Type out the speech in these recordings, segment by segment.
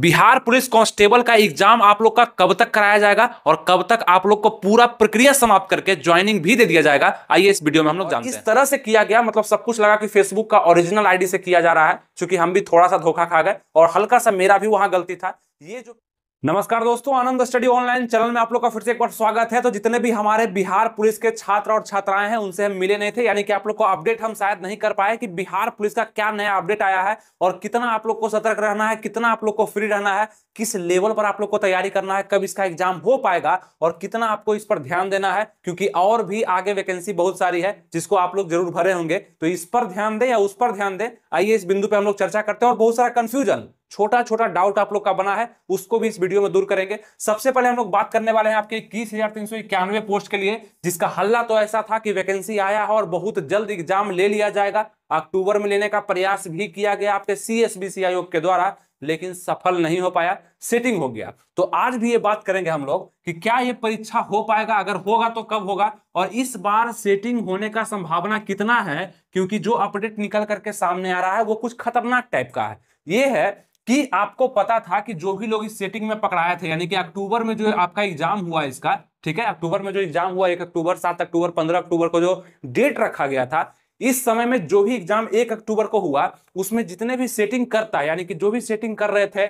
Bihar police constable का exam आप लोग का कब तक कराया जाएगा और कब तक आप लोग को पूरा प्रक्रिया समाप्त करके ज्वाइनिंग भी दे दिया जाएगा आइए इस वीडियो में हम लोग जानते हैं इस तरह से किया गया मतलब सब कुछ लगा कि फेसबुक का ओरिजिनल आईडी से किया जा रहा है क्योंकि हम भी थोड़ा सा धोखा खा गए और हल्का सा मेरा भी वहां गलती था ये जो नमस्कार दोस्तों आनंद स्टडी ऑनलाइन चैनल में आप लोग का फिर से एक बार स्वागत है तो जितने भी हमारे बिहार पुलिस के छात्र और छात्राएं हैं उनसे हम मिले नहीं थे यानी कि आप लोग को अपडेट हम शायद नहीं कर पाए कि बिहार पुलिस का क्या नया अपडेट आया है और कितना आप लोग को सतर्क रहना है कितना आप लोग को फ्री रहना है किस लेवल पर आप लोग को तैयारी करना है कब इसका एग्जाम हो पाएगा और कितना आपको इस पर ध्यान देना है क्योंकि और भी आगे वैकेंसी बहुत सारी है जिसको आप लोग जरूर भरे होंगे तो इस पर ध्यान दें या उस पर ध्यान दें आइए इस बिंदु पर हम लोग चर्चा करते हैं और बहुत सारा कंफ्यूजन छोटा छोटा डाउट आप लोग का बना है उसको भी इस वीडियो में दूर करेंगे सबसे पहले हम लोग बात करने वाले हैं आपके इक्कीस हजार तीन सौ इक्यानवे पोस्ट के लिए जिसका हल्ला तो ऐसा था कि वैकेंसी आया है और बहुत जल्द एग्जाम ले लिया जाएगा अक्टूबर में लेने का प्रयास भी किया गया आपके सी आयोग के द्वारा लेकिन सफल नहीं हो पाया सेटिंग हो गया तो आज भी ये बात करेंगे हम लोग कि क्या ये परीक्षा हो पाएगा अगर होगा तो कब होगा और इस बार सेटिंग होने का संभावना कितना है क्योंकि जो अपडेट निकल करके सामने आ रहा है वो कुछ खतरनाक टाइप का है ये है कि आपको पता था कि जो भी लोग इस सेटिंग में पकड़ाए थे यानी कि अक्टूबर में जो आपका एग्जाम हुआ इसका ठीक है अक्टूबर में जो एग्जाम हुआ एक अक्टूबर सात अक्टूबर पंद्रह अक्टूबर को जो डेट रखा गया था इस समय में जो भी एग्जाम एक अक्टूबर को हुआ उसमें जितने भी सेटिंग करता यानी कि जो भी सेटिंग कर रहे थे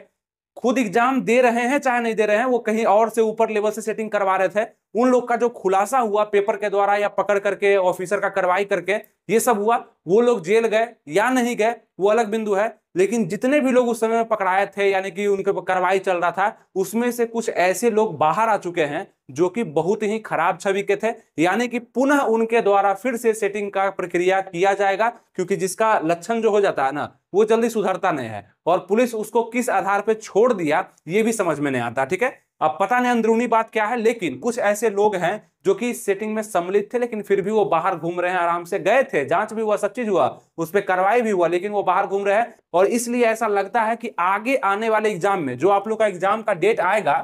खुद एग्जाम दे रहे हैं चाहे नहीं दे रहे हैं वो कहीं और से ऊपर लेवल से सेटिंग करवा रहे थे उन लोग का जो खुलासा हुआ पेपर के द्वारा या पकड़ करके ऑफिसर का कार्रवाई करके ये सब हुआ वो लोग जेल गए या नहीं गए वो अलग बिंदु है लेकिन जितने भी लोग उस समय में पकड़ाए थे यानी कि उनके कार्रवाई चल रहा था उसमें से कुछ ऐसे लोग बाहर आ चुके हैं जो कि बहुत ही खराब छवि के थे यानी कि पुनः उनके द्वारा फिर से सेटिंग का प्रक्रिया किया जाएगा क्योंकि जिसका लक्षण जो हो जाता है ना वो जल्दी सुधरता नहीं है और पुलिस उसको किस आधार पर छोड़ दिया ये भी समझ में नहीं आता ठीक है अब पता नहीं अंदरूनी बात क्या है लेकिन कुछ ऐसे लोग हैं जो कि सेटिंग में सम्मिलित थे लेकिन फिर भी वो बाहर घूम रहे हैं आराम से गए थे जांच भी हुआ सब चीज हुआ उस पर कार्रवाई भी हुआ लेकिन वो बाहर घूम रहे हैं और इसलिए ऐसा लगता है कि आगे आने वाले एग्जाम में जो आप लोग का एग्जाम का डेट आएगा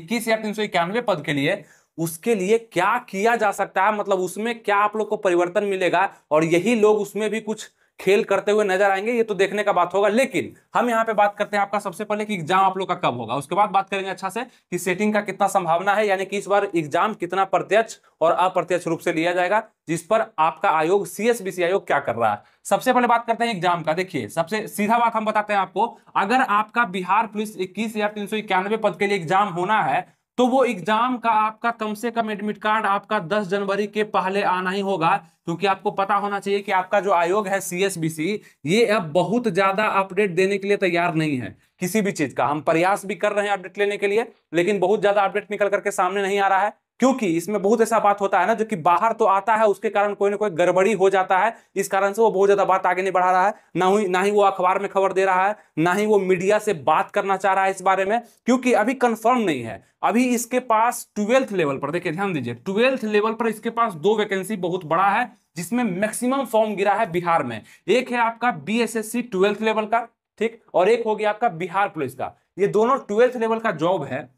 इक्कीस या तीन सौ इक्यानवे पद के लिए उसके लिए क्या किया जा सकता है मतलब उसमें क्या आप लोग को परिवर्तन मिलेगा और यही लोग उसमें भी कुछ खेल करते हुए नजर आएंगे ये तो देखने का बात होगा लेकिन हम यहाँ पे बात करते हैं आपका सबसे पहले कि एग्जाम आप लोग का कब होगा उसके बाद बात करेंगे अच्छा से कि सेटिंग का कितना संभावना है यानी कि इस बार एग्जाम कितना प्रत्यक्ष और अप्रत्यक्ष रूप से लिया जाएगा जिस पर आपका आयोग सी आयोग क्या कर रहा है सबसे पहले बात करते हैं एग्जाम का देखिए सबसे सीधा बात हम बताते हैं आपको अगर आपका बिहार पुलिस इक्कीस हजार तीन सौ इक्यानवे पद के लिए एग्जाम होना है तो वो एग्जाम का आपका कम से कम एडमिट कार्ड आपका 10 जनवरी के पहले आना ही होगा क्योंकि आपको पता होना चाहिए कि आपका जो आयोग है सीएसबीसी ये अब बहुत ज्यादा अपडेट देने के लिए तैयार नहीं है किसी भी चीज का हम प्रयास भी कर रहे हैं अपडेट लेने के लिए लेकिन बहुत ज्यादा अपडेट निकल करके सामने नहीं आ रहा है क्योंकि इसमें बहुत ऐसा बात होता है ना जो कि बाहर तो आता है उसके कारण कोई ना कोई गड़बड़ी हो जाता है इस कारण से वो बहुत ज्यादा बात आगे नहीं बढ़ा रहा है ना ही ना ही वो अखबार में खबर दे रहा है ना ही वो मीडिया से बात करना चाह रहा है इस बारे में क्योंकि अभी कंफर्म नहीं है अभी इसके पास ट्वेल्थ लेवल पर देखिए ध्यान दीजिए ट्वेल्थ लेवल पर इसके पास दो वैकेंसी बहुत बड़ा है जिसमें मैक्सिमम फॉर्म गिरा है बिहार में एक है आपका B S S C twelfth level का ठीक और एक हो गया आपका बिहार पुलिस का ये दोनों ट्वेल्थ लेवल का जॉब है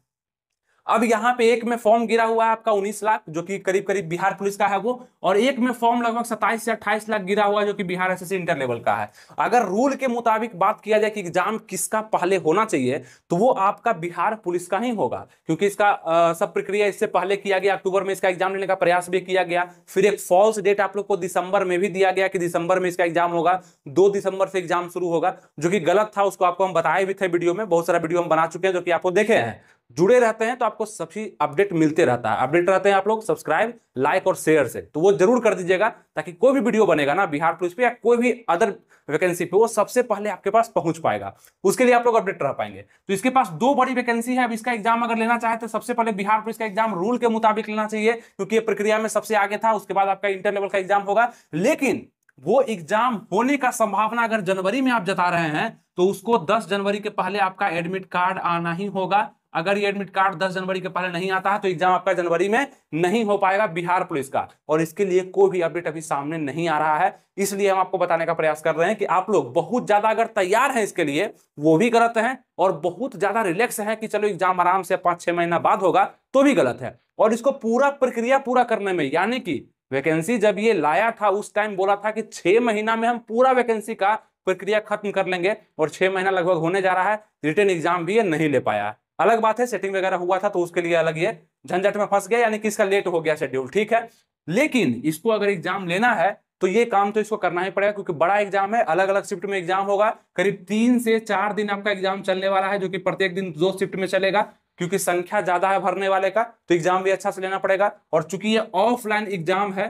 अब यहाँ पे एक में फॉर्म गिरा हुआ है आपका 19 लाख जो कि करीब करीब बिहार पुलिस का है वो और एक में फॉर्म लगभग 27 से 28 लाख गिरा हुआ है जो कि बिहार एस इंटर लेवल का है अगर रूल के मुताबिक बात किया जाए कि एग्जाम किसका पहले होना चाहिए तो वो आपका बिहार पुलिस का ही होगा क्योंकि इसका आ, सब प्रक्रिया इससे पहले किया गया अक्टूबर में इसका एग्जाम लेने का प्रयास भी किया गया फिर एक फॉल्स डेट आप लोग को दिसंबर में भी दिया गया कि दिसंबर में इसका एग्जाम होगा दो दिसंबर से एग्जाम शुरू होगा जो कि गलत था उसको आपको हम बताए भी थे वीडियो में बहुत सारा वीडियो हम बना चुके हैं जो कि आपको देखे हैं जुड़े रहते हैं तो आपको सभी अपडेट मिलते रहता है अपडेट रहते हैं आप लोग सब्सक्राइब लाइक और शेयर से तो वो जरूर कर दीजिएगा ताकि कोई भी वीडियो बनेगा ना बिहार पुलिस पे या कोई भी अदर वैकेंसी पे वो सबसे पहले आपके पास पहुंच पाएगा उसके लिए आप लोग अपडेट रह पाएंगे तो इसके पास दो बड़ी वैकेंसी है अब इसका एग्जाम अगर लेना चाहे तो सबसे पहले बिहार पुलिस का एग्जाम रूल के मुताबिक लेना चाहिए क्योंकि ये प्रक्रिया में सबसे आगे था उसके बाद आपका इंटर लेवल का एग्जाम होगा लेकिन वो एग्जाम होने का संभावना अगर जनवरी में आप जता रहे हैं तो उसको 10 जनवरी के पहले आपका एडमिट कार्ड आना ही होगा अगर ये एडमिट कार्ड 10 जनवरी के पहले नहीं आता है तो एग्जाम आपका जनवरी में नहीं हो पाएगा बिहार पुलिस का और इसके लिए कोई भी अपडेट अभी सामने नहीं आ रहा है इसलिए हम आपको बताने का प्रयास कर रहे हैं कि आप लोग बहुत ज्यादा अगर तैयार हैं इसके लिए वो भी गलत है और बहुत ज्यादा रिलैक्स है कि चलो एग्जाम आराम से पांच छह महीना बाद होगा तो भी गलत है और इसको पूरा प्रक्रिया पूरा करने में यानी कि वैकेंसी जब ये लाया था उस टाइम बोला था कि छह महीना में हम पूरा वैकेंसी का प्रक्रिया खत्म कर लेंगे और छह महीना लगभग होने जा रहा है रिटर्न एग्जाम भी ये नहीं ले पाया अलग बात है सेटिंग वगैरह हुआ था तो उसके लिए अलग ये झंझट में फंस गया यानी कि इसका लेट हो गया शेड्यूल ठीक है लेकिन इसको अगर एग्जाम लेना है तो ये काम तो इसको करना ही पड़ेगा क्योंकि बड़ा एग्जाम है अलग अलग शिफ्ट में एग्जाम होगा करीब तीन से चार दिन आपका एग्जाम चलने वाला है जो कि प्रत्येक दिन दो शिफ्ट में चलेगा क्योंकि संख्या ज्यादा है भरने वाले का तो एग्जाम भी अच्छा से लेना पड़ेगा और चूंकि ये ऑफलाइन एग्जाम है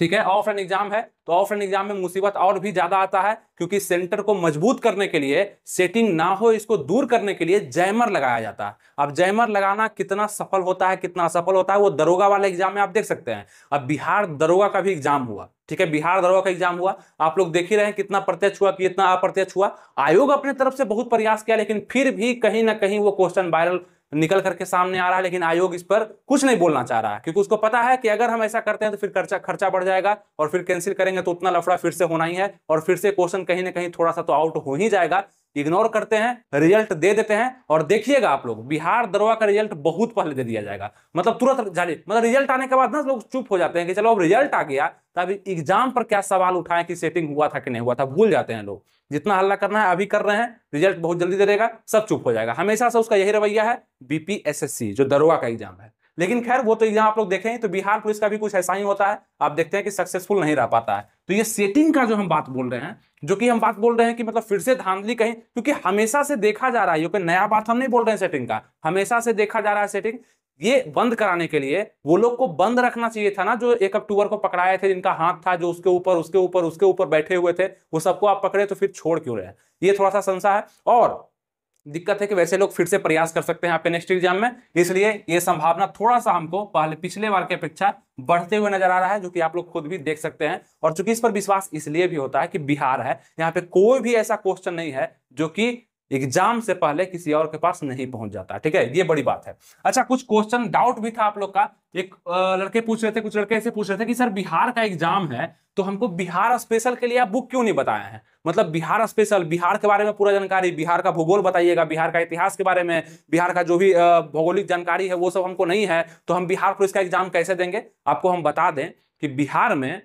ठीक है ऑफलाइन एग्जाम है तो ऑफलाइन एग्जाम में मुसीबत और भी ज्यादा आता है क्योंकि सेंटर को मजबूत करने के लिए सेटिंग ना हो इसको दूर करने के लिए जैमर लगाया जाता है अब जैमर लगाना कितना सफल होता है कितना असफल होता है वो दरोगा वाले एग्जाम में आप देख सकते हैं अब बिहार दरोगा का भी एग्जाम हुआ ठीक है बिहार दरोगा का एग्जाम हुआ आप लोग देख ही रहे हैं कितना प्रत्यक्ष हुआ कितना अप्रत्यक्ष हुआ आयोग अपने तरफ से बहुत प्रयास किया लेकिन फिर भी कहीं ना कहीं वो क्वेश्चन वायरल निकल करके सामने आ रहा है लेकिन आयोग इस पर कुछ नहीं बोलना चाह रहा है क्योंकि उसको पता है कि अगर हम ऐसा करते हैं तो फिर खर्चा खर्चा बढ़ जाएगा और फिर कैंसिल करेंगे तो उतना लफड़ा फिर से होना ही है और फिर से क्वेश्चन कहीं ना कहीं थोड़ा सा तो आउट हो ही जाएगा इग्नोर करते हैं रिजल्ट दे देते हैं और देखिएगा आप लोग बिहार दरोगा का रिजल्ट बहुत पहले दे दिया जाएगा मतलब तुरंत जाने मतलब रिजल्ट आने के बाद ना लोग चुप हो जाते हैं कि चलो अब रिजल्ट आ गया तो अभी एग्जाम पर क्या सवाल उठाएं कि सेटिंग हुआ था कि नहीं हुआ था भूल जाते हैं लोग जितना हल्ला करना है अभी कर रहे हैं रिजल्ट बहुत जल्दी दे देगा सब चुप हो जाएगा हमेशा से उसका यही रवैया है बीपीएसएससी जो दरोगा का एग्जाम है लेकिन खैर वो तो यहाँ आप लोग देखें तो बिहार पुलिस का भी कुछ ऐसा ही होता है आप देखते हैं कि सक्सेसफुल नहीं रह पाता है तो ये सेटिंग का जो हम बात बोल रहे हैं जो कि हम बात बोल रहे हैं कि मतलब फिर से धांधली कहीं क्योंकि हमेशा से देखा जा रहा है क्योंकि नया बात हम नहीं बोल रहे हैं सेटिंग का हमेशा से देखा जा रहा है सेटिंग ये बंद कराने के लिए वो लोग को बंद रखना चाहिए था ना जो एक अक्टूबर को पकड़ाए थे जिनका हाथ था जो उसके ऊपर उसके ऊपर उसके ऊपर बैठे हुए थे वो सबको आप पकड़े तो फिर छोड़ क्यों रहे ये थोड़ा सा संशय है और दिक्कत है कि वैसे लोग फिर से प्रयास कर सकते हैं आपके नेक्स्ट एग्जाम में इसलिए ये संभावना थोड़ा सा हमको पहले पिछले बार की अपेक्षा बढ़ते हुए नजर आ रहा है जो कि आप लोग खुद भी देख सकते हैं और चूंकि इस पर विश्वास इसलिए भी होता है कि बिहार है यहाँ पे कोई भी ऐसा क्वेश्चन नहीं है जो कि एग्जाम से पहले किसी और के पास नहीं पहुंच जाता ठीक है ये बड़ी बात है अच्छा कुछ क्वेश्चन डाउट भी था आप लोग का एक लड़के पूछ रहे थे कुछ लड़के ऐसे पूछ रहे थे कि सर बिहार का एग्जाम है तो हमको बिहार स्पेशल के लिए आप बुक क्यों नहीं बताए हैं मतलब बिहार स्पेशल बिहार के बारे में पूरा जानकारी बिहार का भूगोल बताइएगा बिहार का इतिहास के बारे में बिहार का जो भी भौगोलिक जानकारी है वो सब हमको नहीं है तो हम बिहार पुलिस का एग्जाम कैसे देंगे आपको हम बता दें कि बिहार में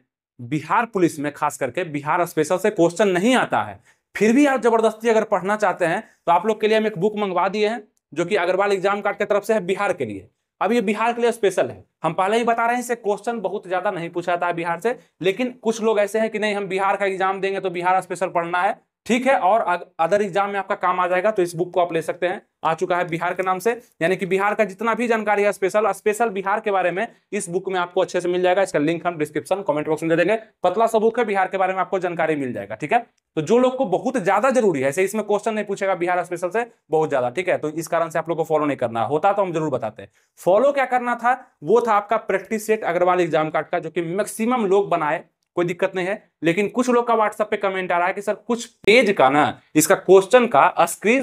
बिहार पुलिस में खास करके बिहार स्पेशल से क्वेश्चन नहीं आता है फिर भी आप जबरदस्ती अगर पढ़ना चाहते हैं तो आप लोग के लिए हम एक बुक मंगवा दिए हैं जो कि अग्रवाल एग्जाम कार्ड की तरफ से है बिहार के लिए अब ये बिहार के लिए स्पेशल है हम पहले ही बता रहे हैं इसे क्वेश्चन बहुत ज्यादा नहीं पूछा जाता है बिहार से लेकिन कुछ लोग ऐसे हैं कि नहीं हम बिहार का एग्जाम देंगे तो बिहार स्पेशल पढ़ना है ठीक है और अदर एग्जाम में आपका काम आ जाएगा तो इस बुक को आप ले सकते हैं आ चुका है बिहार के नाम से यानी कि बिहार का जितना भी जानकारी है स्पेशल स्पेशल बिहार के बारे में इस बुक में आपको अच्छे से मिल जाएगा इसका लिंक हम डिस्क्रिप्शन कमेंट बॉक्स में दे देंगे पतला सा बुक है बिहार के बारे में आपको जानकारी मिल जाएगा ठीक है तो जो लोग को बहुत ज्यादा जरूरी है ऐसे इसमें क्वेश्चन नहीं पूछेगा बिहार स्पेशल से बहुत ज्यादा ठीक है तो इस कारण से आप लोग को फॉलो नहीं करना होता तो हम जरूर बताते हैं फॉलो क्या करना था वो था आपका practice set Agrawal exam card का जो कि मैक्सिमम लोग बनाए कोई दिक्कत नहीं है लेकिन कुछ लोग का व्हाट्सएप पे कमेंट आ रहा है कि सर कुछ पेज का ना इसका क्वेश्चन का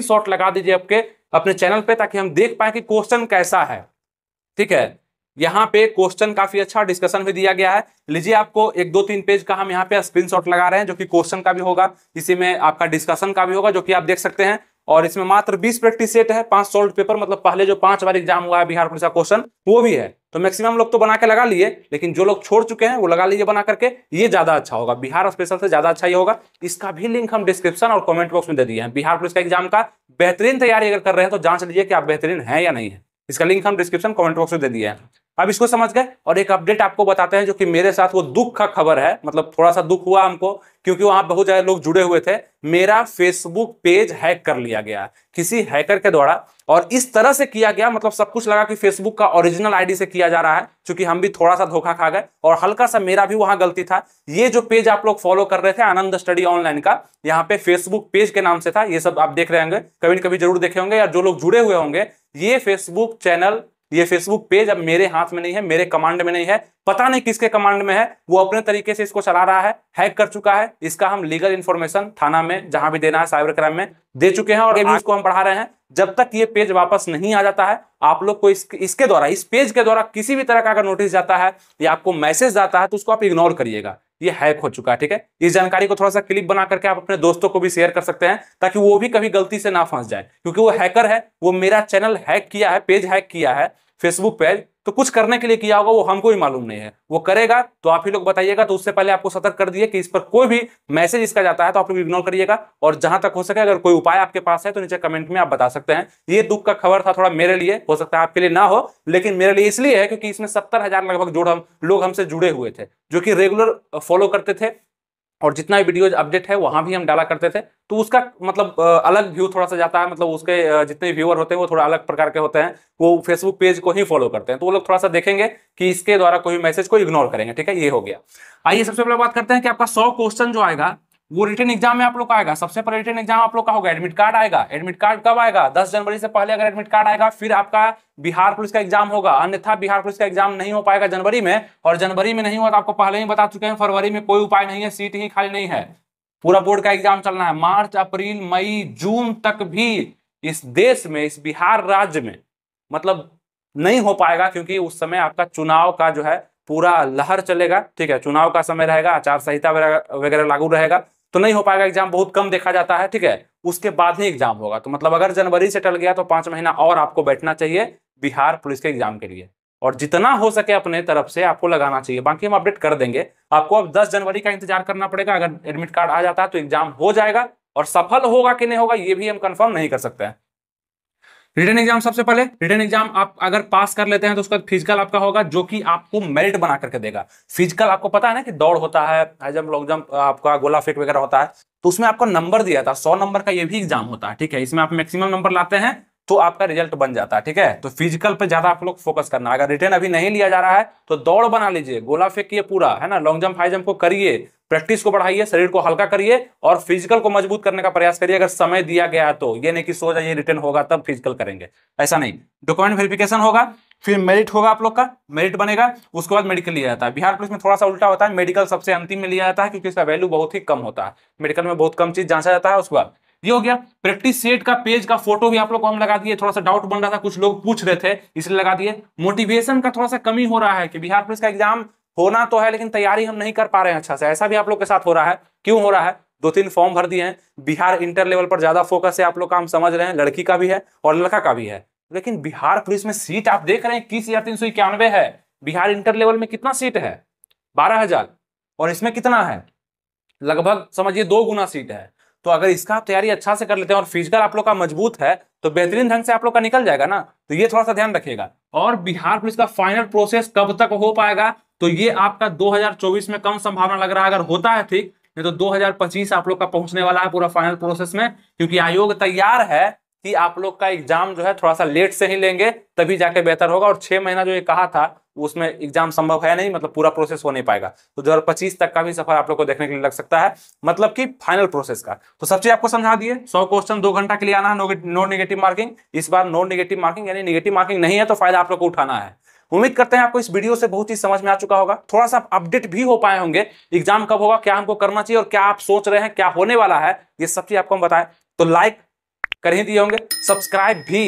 शॉट लगा दीजिए आपके अपने चैनल पे ताकि हम देख पाए कि क्वेश्चन कैसा है ठीक है यहाँ पे क्वेश्चन काफी अच्छा डिस्कशन भी दिया गया है लीजिए आपको एक दो तीन पेज का हम यहाँ पे स्क्रीनशॉट लगा रहे हैं जो कि क्वेश्चन का भी होगा इसी में आपका डिस्कशन का भी होगा जो कि आप देख सकते हैं और इसमें मात्र 20 प्रैक्टिस सेट है पांच सोल्व पेपर मतलब पहले जो पांच बार एग्जाम हुआ है बिहार पुलिस का क्वेश्चन वो भी है तो मैक्सिमम लोग तो बना के लगा लिए लेकिन जो लोग छोड़ चुके हैं वो लगा लीजिए बना करके ये ज्यादा अच्छा होगा बिहार स्पेशल से ज्यादा अच्छा ही होगा इसका भी लिंक हम डिस्क्रिप्शन और कमेंट बॉक्स में दे दिए हैं बिहार पुलिस का एग्जाम का बेहतरीन तैयारी अगर कर रहे हैं तो जांच लीजिए कि आप बेहतरीन है या नहीं है इसका लिंक हम डिस्क्रिप्शन कॉमेंट बॉक्स में दे दिए हैं अब इसको समझ गए और एक अपडेट आपको बताते हैं जो कि मेरे साथ वो दुख का खबर है मतलब थोड़ा सा दुख हुआ हमको क्योंकि वहां बहुत ज्यादा लोग जुड़े हुए थे मेरा फेसबुक पेज हैक कर लिया गया किसी हैकर के द्वारा और इस तरह से किया गया मतलब सब कुछ लगा कि फेसबुक का ओरिजिनल आईडी से किया जा रहा है क्योंकि हम भी थोड़ा सा धोखा खा गए और हल्का सा मेरा भी वहां गलती था ये जो पेज आप लोग फॉलो कर रहे थे आनंद स्टडी ऑनलाइन का यहाँ पे फेसबुक पेज के नाम से था ये सब आप देख रहे होंगे कभी ना कभी जरूर देखे होंगे या जो लोग जुड़े हुए होंगे ये फेसबुक चैनल ये फेसबुक पेज अब मेरे हाथ में नहीं है मेरे कमांड में नहीं है पता नहीं किसके कमांड में है वो अपने तरीके से इसको चला रहा है हैक कर चुका है इसका हम लीगल इन्फॉर्मेशन थाना में जहां भी देना है साइबर क्राइम में दे चुके हैं और अभी को हम पढ़ा रहे हैं जब तक ये पेज वापस नहीं आ जाता है आप लोग को इस, इसके द्वारा इस पेज के द्वारा किसी भी तरह का अगर नोटिस जाता है या आपको मैसेज जाता है तो उसको आप इग्नोर करिएगा ये हैक हो चुका है ठीक है इस जानकारी को थोड़ा सा क्लिप बना करके आप अपने दोस्तों को भी शेयर कर सकते हैं ताकि वो भी कभी गलती से ना फंस जाए क्योंकि वो हैकर है वो मेरा चैनल हैक किया है पेज हैक किया है फेसबुक पेज तो कुछ करने के लिए किया होगा वो हमको भी मालूम नहीं है वो करेगा तो आप ही लोग बताइएगा तो उससे पहले आपको सतर्क कर दिए कि इस पर कोई भी मैसेज इसका जाता है तो आप लोग इग्नोर करिएगा और जहां तक हो सके अगर कोई उपाय आपके पास है तो नीचे कमेंट में आप बता सकते हैं ये दुख का खबर था थोड़ा मेरे लिए हो सकता है आपके लिए ना हो लेकिन मेरे लिए इसलिए है क्योंकि इसमें सत्तर लगभग जोड़ हम लोग हमसे जुड़े हुए थे जो कि रेगुलर फॉलो करते थे और जितना भी वीडियोज अपडेट है वहां भी हम डाला करते थे तो उसका मतलब अलग व्यू थोड़ा सा जाता है मतलब उसके जितने व्यूअर होते हैं वो थोड़ा अलग प्रकार के होते हैं वो फेसबुक पेज को ही फॉलो करते हैं तो वो लोग थोड़ा सा देखेंगे कि इसके द्वारा कोई मैसेज को इग्नोर करेंगे ठीक है ये हो गया आइए सबसे पहले बात करते हैं कि आपका सौ क्वेश्चन जो आएगा वो रिटर्न एग्जाम में आप लोग का आएगा सबसे पहले रिटर्न एग्जाम आप लोग का होगा एडमिट कार्ड आएगा एडमिट कार्ड कब आएगा दस जनवरी से पहले अगर एडमिट कार्ड आएगा फिर आपका बिहार पुलिस का एग्जाम होगा अन्यथा बिहार पुलिस का एग्जाम नहीं हो पाएगा जनवरी में और जनवरी में नहीं हुआ तो आपको पहले ही बता चुके हैं फरवरी में कोई उपाय नहीं है सीट ही खाली नहीं है पूरा बोर्ड का एग्जाम चलना है मार्च अप्रैल मई जून तक भी इस देश में इस बिहार राज्य में मतलब नहीं हो पाएगा क्योंकि उस समय आपका चुनाव का जो है पूरा लहर चलेगा ठीक है चुनाव का समय रहेगा आचार संहिता वगैरह लागू रहेगा तो नहीं हो पाएगा एग्जाम बहुत कम देखा जाता है ठीक है उसके बाद ही एग्जाम होगा तो मतलब अगर जनवरी से टल गया तो पांच महीना और आपको बैठना चाहिए बिहार पुलिस के एग्जाम के लिए और जितना हो सके अपने तरफ से आपको लगाना चाहिए बाकी हम अपडेट कर देंगे आपको अब दस जनवरी का इंतजार करना पड़ेगा अगर एडमिट कार्ड आ जाता है तो एग्जाम हो जाएगा और सफल होगा कि नहीं होगा ये भी हम कंफर्म नहीं कर सकते हैं रिटर्न एग्जाम सबसे पहले रिटर्न एग्जाम आप अगर पास कर लेते हैं तो उसका फिजिकल आपका होगा जो कि आपको मेरिट बना करके देगा फिजिकल आपको पता है ना कि दौड़ होता है हाई लॉन्ग जम्प आपका गोला फेक वगैरह होता है तो उसमें आपको नंबर दिया था सौ नंबर का ये भी एग्जाम होता है ठीक है इसमें आप मैक्सिमम नंबर लाते हैं तो आपका रिजल्ट बन जाता है ठीक है तो फिजिकल पर ज्यादा आप लोग फोकस करना अगर रिटर्न अभी नहीं लिया जा रहा है तो दौड़ बना लीजिए गोला फेंकिए पूरा है ना लॉन्ग जम्प हाई जम्प को करिए प्रैक्टिस को बढ़ाइए शरीर को हल्का करिए और फिजिकल को मजबूत करने का प्रयास करिए अगर समय दिया गया तो ये नहीं कि सो जाइए रिटर्न होगा तब फिजिकल करेंगे ऐसा नहीं डॉक्यूमेंट वेरिफिकेशन होगा फिर मेरिट होगा आप लोग का मेरिट बनेगा उसके बाद मेडिकल लिया जाता है बिहार पुलिस में थोड़ा सा उल्टा होता है मेडिकल सबसे अंतिम में लिया जाता है क्योंकि उसका वैल्यू बहुत ही कम होता है मेडिकल में बहुत कम चीज जांचा जाता है उसके बाद ये हो गया प्रैक्टिस सेट का पेज का फोटो भी आप लोग को हम लगा दिए थोड़ा सा डाउट बन रहा था कुछ लोग पूछ रहे थे इसलिए लगा दिए मोटिवेशन का थोड़ा सा कमी हो रहा है कि बिहार पुलिस का एग्जाम होना तो है लेकिन तैयारी हम नहीं कर पा रहे हैं अच्छा से ऐसा भी आप लोग के साथ हो रहा है क्यों हो रहा है दो तीन फॉर्म भर दिए हैं बिहार इंटर लेवल पर ज्यादा फोकस है आप लोग का हम समझ रहे हैं लड़की का भी है और लड़का का भी है लेकिन बिहार पुलिस में सीट आप देख रहे हैं किस या तीन सौ इक्यानवे है बिहार इंटर लेवल में कितना सीट है बारह हजार और इसमें कितना है लगभग समझिए दो गुना सीट है तो अगर इसका आप तैयारी अच्छा से कर लेते हैं और फिजिकल आप लोग का मजबूत है तो बेहतरीन ढंग से आप लोग का निकल जाएगा ना तो ये थोड़ा सा ध्यान रखिएगा और बिहार पुलिस का फाइनल प्रोसेस कब तक हो पाएगा तो ये आपका 2024 में कम संभावना लग रहा है अगर होता है ठीक नहीं तो 2025 आप लोग का पहुंचने वाला है पूरा फाइनल प्रोसेस में क्योंकि आयोग तैयार है कि आप लोग का एग्जाम जो है थोड़ा सा लेट से ही लेंगे तभी जाके बेहतर होगा और छह महीना जो ये कहा था उसमें एग्जाम संभव है नहीं मतलब पूरा प्रोसेस हो नहीं पाएगा तो दो पच्चीस तक का भी सफर आप लोग को देखने के लिए लग सकता है मतलब कि फाइनल प्रोसेस का तो सब चीज आपको समझा दिए सौ क्वेश्चन दो घंटा के लिए आना है नो निगेटिव मार्किंग इस बार नो निगेटिव मार्किंग यानी निगेटिव मार्किंग नहीं है तो फायदा आप लोग को उठाना है उम्मीद करते हैं आपको इस वीडियो से बहुत ही समझ में आ चुका होगा थोड़ा सा अपडेट भी हो पाए होंगे एग्जाम कब होगा क्या हमको करना चाहिए और क्या आप सोच रहे हैं क्या होने वाला है ये सब चीज आपको हम बताएं तो लाइक कर ही दिए होंगे सब्सक्राइब भी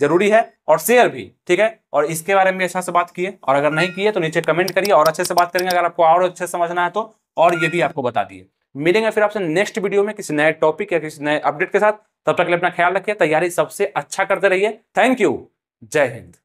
जरूरी है और शेयर भी ठीक है और इसके बारे में अच्छा से बात किए और अगर नहीं किए तो नीचे कमेंट करिए और अच्छे से बात करेंगे अगर आपको और अच्छे समझना है तो और ये भी आपको बता दिए मिलेंगे फिर आपसे नेक्स्ट वीडियो में किसी नए टॉपिक या किसी नए अपडेट के साथ तब तक लिए अपना ख्याल रखिए तैयारी सबसे अच्छा करते रहिए थैंक यू जय हिंद